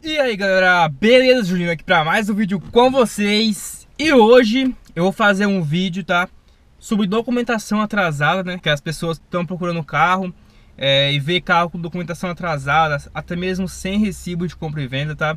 E aí galera, beleza? Julinho aqui para mais um vídeo com vocês E hoje eu vou fazer um vídeo, tá? Sobre documentação atrasada, né? Que as pessoas estão procurando carro é, E vê carro com documentação atrasada Até mesmo sem recibo de compra e venda, tá?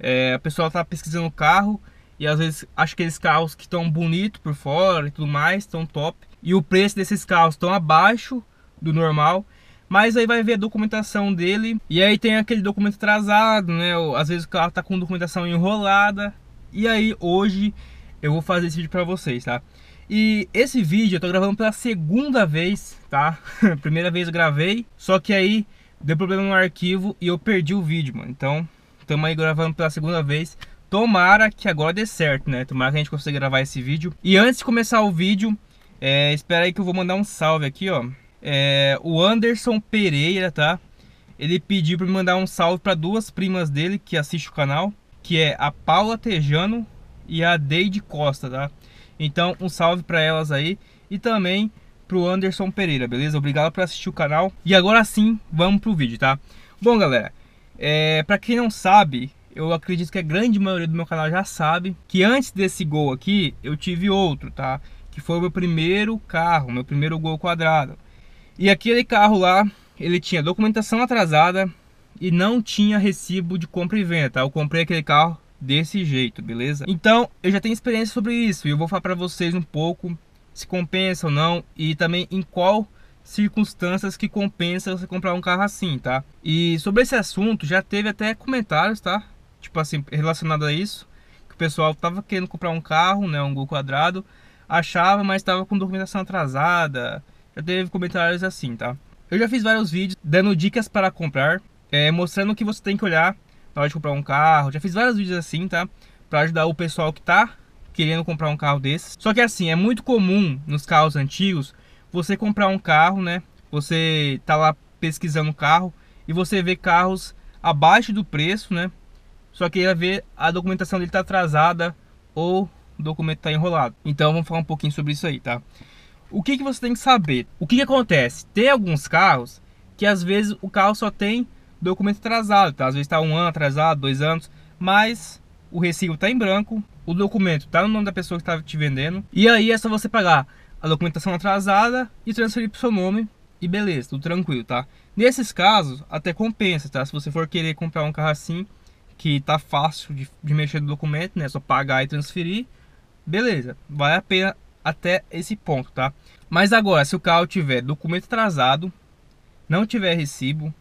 É, a pessoa tá pesquisando carro E às vezes acha que aqueles carros que estão bonitos por fora e tudo mais Estão top E o preço desses carros estão abaixo do normal mas aí vai ver a documentação dele. E aí tem aquele documento atrasado, né? Às vezes o carro tá com documentação enrolada. E aí hoje eu vou fazer esse vídeo pra vocês, tá? E esse vídeo eu tô gravando pela segunda vez, tá? Primeira vez eu gravei, só que aí deu problema no arquivo e eu perdi o vídeo, mano. Então, tamo aí gravando pela segunda vez. Tomara que agora dê certo, né? Tomara que a gente consiga gravar esse vídeo. E antes de começar o vídeo, é, espera aí que eu vou mandar um salve aqui, ó. É, o Anderson Pereira, tá? Ele pediu para me mandar um salve para duas primas dele que assistem o canal, que é a Paula Tejano e a Deide Costa, tá? Então, um salve para elas aí e também pro Anderson Pereira, beleza? Obrigado por assistir o canal. E agora sim, vamos pro vídeo, tá? Bom, galera, é, para quem não sabe, eu acredito que a grande maioria do meu canal já sabe que antes desse gol aqui, eu tive outro, tá? Que foi o meu primeiro carro, meu primeiro gol quadrado. E aquele carro lá, ele tinha documentação atrasada e não tinha recibo de compra e venda, tá? Eu comprei aquele carro desse jeito, beleza? Então, eu já tenho experiência sobre isso e eu vou falar para vocês um pouco se compensa ou não e também em qual circunstâncias que compensa você comprar um carro assim, tá? E sobre esse assunto, já teve até comentários, tá? Tipo assim, relacionado a isso, que o pessoal tava querendo comprar um carro, né, um Gol quadrado, achava, mas tava com documentação atrasada, teve comentários assim, tá? Eu já fiz vários vídeos dando dicas para comprar, é, mostrando o que você tem que olhar na hora de comprar um carro. Já fiz vários vídeos assim, tá? Para ajudar o pessoal que tá querendo comprar um carro desse. Só que assim, é muito comum nos carros antigos você comprar um carro, né? Você tá lá pesquisando o carro e você vê carros abaixo do preço, né? Só que ia ver a documentação dele tá atrasada ou o documento tá enrolado. Então vamos falar um pouquinho sobre isso aí, tá? o que, que você tem que saber? O que, que acontece? Tem alguns carros que às vezes o carro só tem documento atrasado, tá? às vezes está um ano atrasado, dois anos, mas o recibo está em branco, o documento está no nome da pessoa que estava tá te vendendo, e aí é só você pagar a documentação atrasada e transferir para o seu nome e beleza, tudo tranquilo, tá? Nesses casos, até compensa, tá? Se você for querer comprar um carro assim, que tá fácil de, de mexer no documento, né? É só pagar e transferir, beleza, vale a pena até esse ponto, tá? Mas agora, se o carro tiver documento atrasado, não tiver recibo,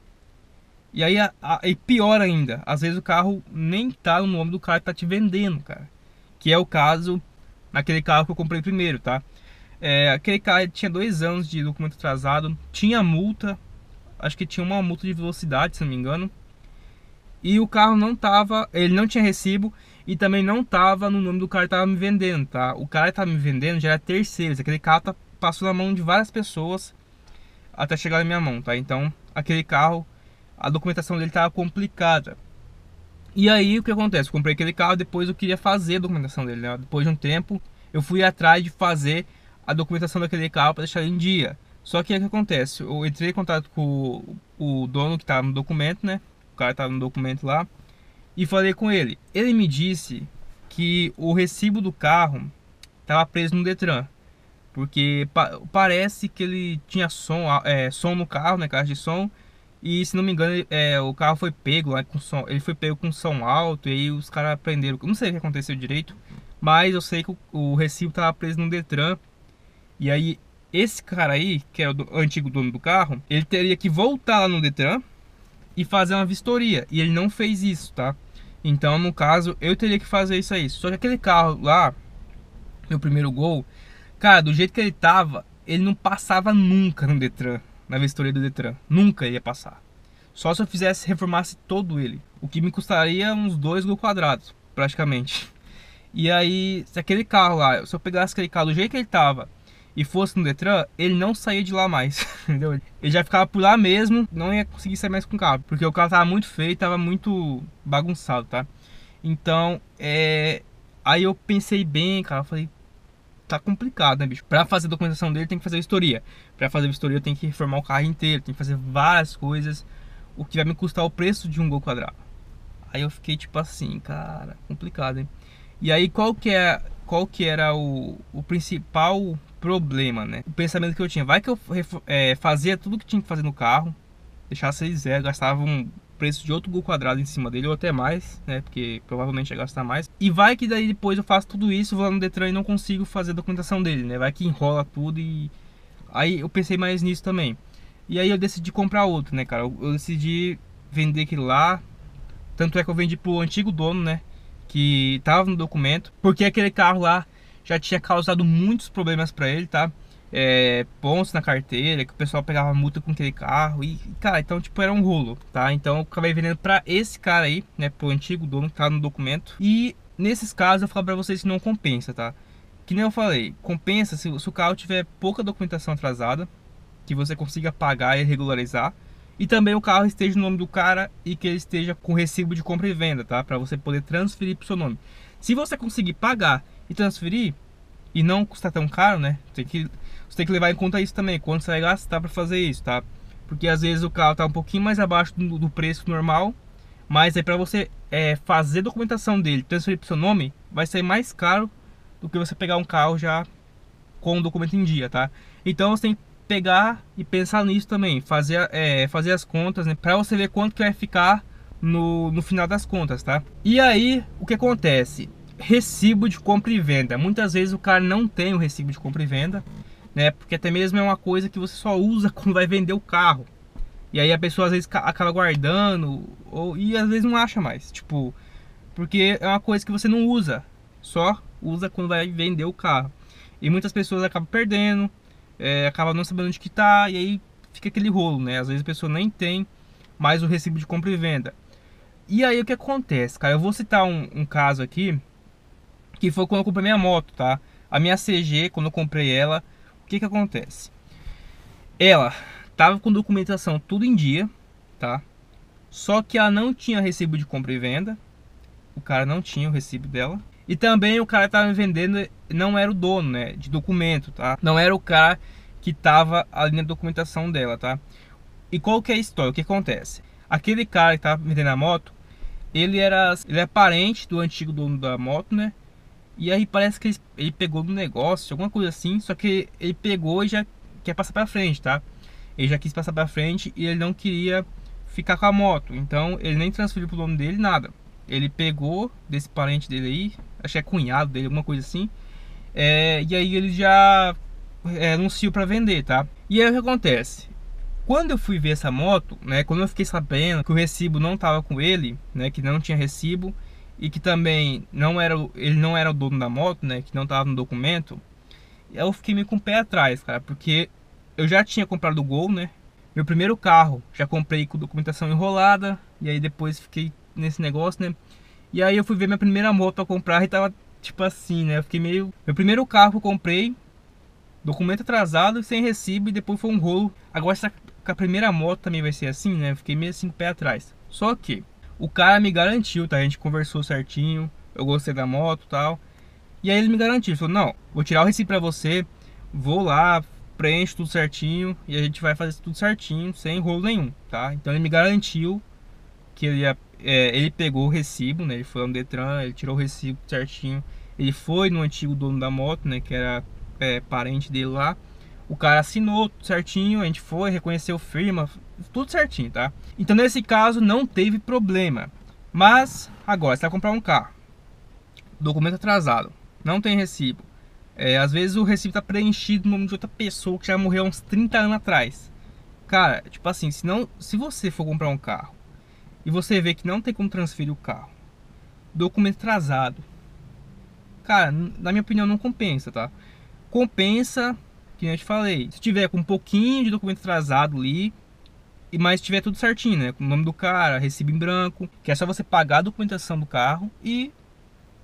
e aí a, a, e pior ainda, às vezes o carro nem tá no nome do cara que tá te vendendo, cara. Que é o caso naquele carro que eu comprei primeiro, tá? É, aquele cara tinha dois anos de documento atrasado, tinha multa, acho que tinha uma multa de velocidade, se não me engano. E o carro não tava, ele não tinha recibo e também não tava no nome do cara que tava me vendendo, tá? O cara que tava me vendendo já era terceiros. Aquele carro tá passou na mão de várias pessoas até chegar na minha mão, tá? Então, aquele carro, a documentação dele tava complicada. E aí, o que acontece? Eu comprei aquele carro, depois eu queria fazer a documentação dele, né? Depois de um tempo, eu fui atrás de fazer a documentação daquele carro para deixar em dia. Só que o que acontece? Eu entrei em contato com o, o dono que estava no documento, né? O cara estava no documento lá e falei com ele. Ele me disse que o recibo do carro estava preso no Detran, porque pa parece que ele tinha som, é, som no carro, né, caixa de som, e se não me engano, é, o carro foi pego lá né, com som, ele foi pego com som alto e aí os caras prenderam. Não sei o que aconteceu direito, mas eu sei que o, o recibo estava preso no Detran. E aí esse cara aí, que é o, do, o antigo dono do carro, ele teria que voltar lá no Detran e fazer uma vistoria, e ele não fez isso, tá? Então, no caso, eu teria que fazer isso aí. Só que aquele carro lá, meu primeiro gol, cara, do jeito que ele tava, ele não passava nunca no Detran, na vistoria do Detran. Nunca ia passar. Só se eu fizesse, reformasse todo ele. O que me custaria uns dois gols quadrados, praticamente. E aí, se aquele carro lá, se eu pegasse aquele carro do jeito que ele tava e fosse no Detran, ele não saía de lá mais, entendeu? Ele já ficava por lá mesmo, não ia conseguir sair mais com o carro, porque o carro tava muito feio, tava muito bagunçado, tá? Então, é... aí eu pensei bem, cara, falei, tá complicado, né, bicho? Pra fazer a documentação dele tem que fazer a vistoria, pra fazer a vistoria eu tenho que reformar o carro inteiro, tem que fazer várias coisas, o que vai me custar o preço de um Gol Quadrado. Aí eu fiquei tipo assim, cara, complicado, hein? E aí qual que é qual que era o, o principal problema, né? O pensamento que eu tinha, vai que eu é, fazia tudo que tinha que fazer no carro, deixasse ele zero, é, gastava um preço de outro gol quadrado em cima dele ou até mais, né? Porque provavelmente ia gastar mais. E vai que daí depois eu faço tudo isso, vou lá no Detran e não consigo fazer a documentação dele, né? Vai que enrola tudo e aí eu pensei mais nisso também. E aí eu decidi comprar outro, né, cara? Eu, eu decidi vender aquilo lá. Tanto é que eu vendi pro antigo dono, né? Que tava no documento, porque aquele carro lá já tinha causado muitos problemas para ele, tá? É, pontos na carteira, que o pessoal pegava multa com aquele carro e, cara, então, tipo, era um rolo, tá? Então eu acabei vendendo para esse cara aí, né, pro antigo dono que tá no documento. E nesses casos eu falo para vocês que não compensa, tá? Que nem eu falei, compensa se, se o carro tiver pouca documentação atrasada, que você consiga pagar e regularizar, e também o carro esteja no nome do cara e que ele esteja com recibo de compra e venda, tá? Para você poder transferir para o seu nome. Se você conseguir pagar e transferir e não custar tão caro, né? Tem que, você tem que levar em conta isso também, quanto você vai gastar para fazer isso, tá? Porque às vezes o carro tá um pouquinho mais abaixo do, do preço normal, mas aí para você é, fazer documentação dele, transferir para seu nome, vai ser mais caro do que você pegar um carro já com o documento em dia, tá? Então você tem que pegar e pensar nisso também, fazer, é, fazer as contas, né? Para você ver quanto que vai ficar no, no final das contas, tá? E aí, o que acontece? recibo de compra e venda. Muitas vezes o cara não tem o recibo de compra e venda, né? Porque até mesmo é uma coisa que você só usa quando vai vender o carro. E aí a pessoa às vezes acaba guardando ou, e às vezes não acha mais. Tipo, porque é uma coisa que você não usa, só usa quando vai vender o carro. E muitas pessoas acabam perdendo, é, acaba não sabendo onde que tá, e aí fica aquele rolo, né? Às vezes a pessoa nem tem mais o recibo de compra e venda. E aí o que acontece, cara? Eu vou citar um, um caso aqui que foi quando eu comprei minha moto, tá? A minha CG, quando eu comprei ela, o que que acontece? Ela tava com documentação tudo em dia, tá? Só que ela não tinha recibo de compra e venda. O cara não tinha o recibo dela. E também o cara tava me vendendo, não era o dono, né? De documento, tá? Não era o cara que tava ali na documentação dela, tá? E qual que é a história? O que acontece? Aquele cara que tava vendendo a moto, ele era, ele é parente do antigo dono da moto, né? E aí parece que ele pegou no negócio, alguma coisa assim, só que ele pegou e já quer passar para frente, tá? Ele já quis passar para frente e ele não queria ficar com a moto, então ele nem transferiu pro dono dele nada. Ele pegou desse parente dele aí, acho que é cunhado dele, alguma coisa assim, é, e aí ele já é, anunciou para vender, tá? E aí o que acontece? Quando eu fui ver essa moto, né, quando eu fiquei sabendo que o recibo não tava com ele, né, que não tinha recibo, e que também não era ele não era o dono da moto, né, que não tava no documento, eu fiquei meio com o pé atrás, cara, porque eu já tinha comprado o Gol, né? Meu primeiro carro, já comprei com documentação enrolada, e aí depois fiquei nesse negócio, né? E aí eu fui ver minha primeira moto a comprar e tava tipo assim, né? Eu fiquei meio. Meu primeiro carro que eu comprei, documento atrasado, sem recibo, e depois foi um rolo. Agora essa a primeira moto também vai ser assim, né? Eu fiquei meio assim com o pé atrás. Só que o cara me garantiu, tá? A gente conversou certinho, eu gostei da moto e tal. E aí ele me garantiu, falou, não, vou tirar o recibo pra você, vou lá, preencho tudo certinho e a gente vai fazer tudo certinho, sem rolo nenhum, tá? Então ele me garantiu que ele ia, é, ele pegou o recibo, né? Ele foi no Detran, ele tirou o recibo certinho. Ele foi no antigo dono da moto, né? Que era é, parente dele lá. O cara assinou certinho, a gente foi, reconheceu firma, tudo certinho, tá? Então nesse caso não teve problema. Mas agora você vai comprar um carro, documento atrasado, não tem recibo. É, às vezes o recibo tá preenchido no nome de outra pessoa que já morreu há uns 30 anos atrás. Cara, tipo assim, se, não, se você for comprar um carro e você vê que não tem como transferir o carro, documento atrasado, cara, na minha opinião não compensa, tá? Compensa, que eu te falei, se tiver com um pouquinho de documento atrasado ali, e mas tiver tudo certinho, né? Com o nome do cara, recibo em branco, que é só você pagar a documentação do carro e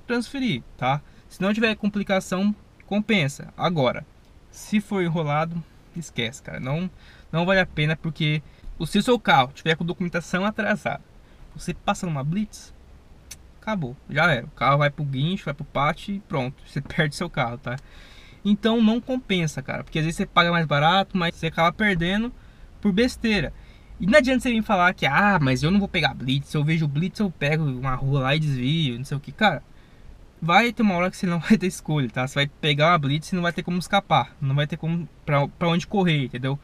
transferir, tá? Se não tiver complicação, compensa. Agora, se for enrolado, esquece, cara. Não, não vale a pena porque se o seu carro tiver com documentação atrasada, você passa numa blitz, acabou, já era. O carro vai pro guincho, vai pro pátio e pronto, você perde seu carro, tá? Então não compensa, cara, porque às vezes você paga mais barato, mas você acaba perdendo por besteira. E não adianta você me falar que, ah, mas eu não vou pegar blitz, eu vejo blitz, eu pego uma rua lá e desvio, não sei o que. Cara, vai ter uma hora que você não vai ter escolha, tá? Você vai pegar uma blitz e não vai ter como escapar, não vai ter como pra, pra onde correr, entendeu?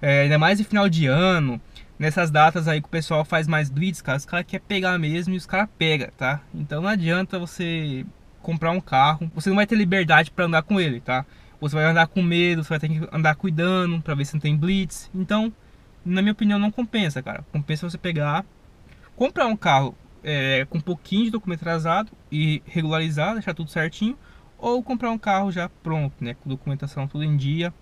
É, ainda mais no final de ano, nessas datas aí que o pessoal faz mais blitz, cara, os caras querem pegar mesmo e os caras pegam, tá? Então não adianta você comprar um carro, você não vai ter liberdade para andar com ele, tá? Você vai andar com medo, você vai ter que andar cuidando para ver se não tem blitz. Então, na minha opinião, não compensa, cara. Compensa você pegar, comprar um carro é, com um pouquinho de documento atrasado e regularizar, deixar tudo certinho, ou comprar um carro já pronto, né? Com documentação tudo em dia,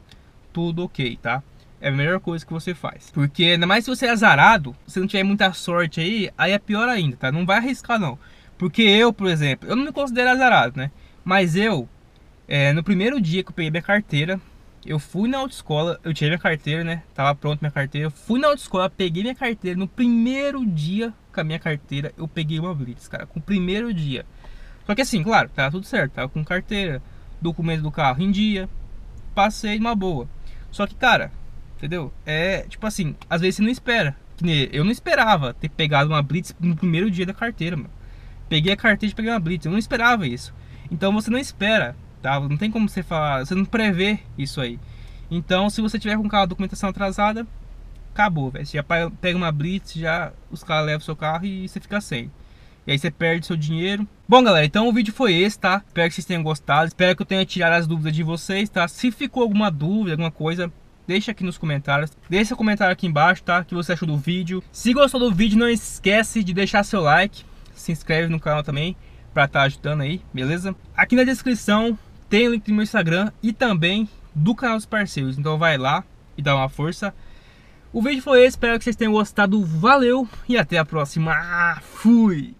tudo ok, tá? É a melhor coisa que você faz. Porque ainda mais se você é azarado, se não tiver muita sorte aí, aí é pior ainda, tá? Não vai arriscar não. Porque eu, por exemplo, eu não me considero azarado, né? Mas eu, é, no primeiro dia que eu peguei minha carteira, eu fui na autoescola, eu tirei minha carteira, né? Tava pronto minha carteira. Eu fui na autoescola, peguei minha carteira. No primeiro dia com a minha carteira, eu peguei uma blitz, cara. Com o primeiro dia. Só que assim, claro, tava tudo certo. Tava com carteira, documento do carro em dia. Passei uma boa. Só que, cara, entendeu? É tipo assim, às vezes você não espera. Eu não esperava ter pegado uma blitz no primeiro dia da carteira, mano. Peguei a carteira e peguei uma blitz. Eu não esperava isso. Então você não espera não tem como você falar, você não prevê isso aí. Então, se você tiver com o carro a documentação atrasada, acabou, velho. Você já pega uma blitz, já os caras levam seu carro e você fica sem. E aí você perde seu dinheiro. Bom, galera, então o vídeo foi esse, tá? Espero que vocês tenham gostado. Espero que eu tenha tirado as dúvidas de vocês, tá? Se ficou alguma dúvida, alguma coisa, deixa aqui nos comentários. Deixa seu comentário aqui embaixo, tá? O que você achou do vídeo. Se gostou do vídeo, não esquece de deixar seu like. Se inscreve no canal também, pra estar tá ajudando aí, beleza? Aqui na descrição tem o link do meu Instagram e também do canal dos parceiros. Então vai lá e dá uma força. O vídeo foi esse, espero que vocês tenham gostado. Valeu e até a próxima. Fui!